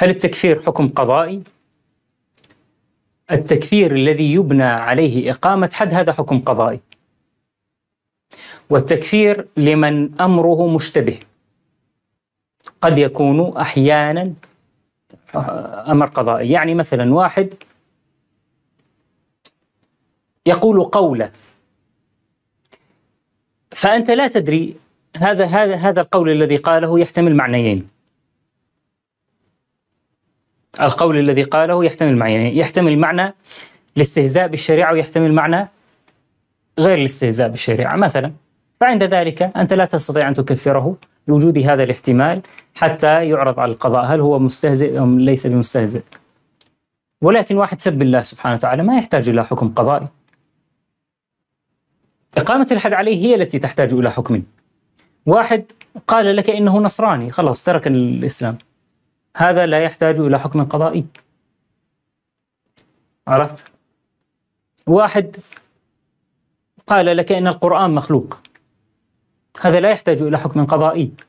هل التكفير حكم قضائي؟ التكفير الذي يبنى عليه إقامة حد هذا حكم قضائي والتكفير لمن أمره مشتبه قد يكون أحيانا أمر قضائي يعني مثلا واحد يقول قوله فأنت لا تدري هذا هذا هذا القول الذي قاله يحتمل معنيين القول الذي قاله يحتمل معنى يعني يحتمل معنى الاستهزاء بالشريعة ويحتمل معنى غير الاستهزاء بالشريعة مثلا فعند ذلك أنت لا تستطيع أن تكفره لوجود هذا الاحتمال حتى يعرض على القضاء هل هو مستهزئ أم ليس بمستهزئ ولكن واحد سب الله سبحانه وتعالى ما يحتاج إلى حكم قضائي إقامة الحد عليه هي التي تحتاج إلى حكم واحد قال لك إنه نصراني خلاص ترك الإسلام هذا لا يحتاج إلى حكم قضائي عرفت؟ واحد قال لك إن القرآن مخلوق هذا لا يحتاج إلى حكم قضائي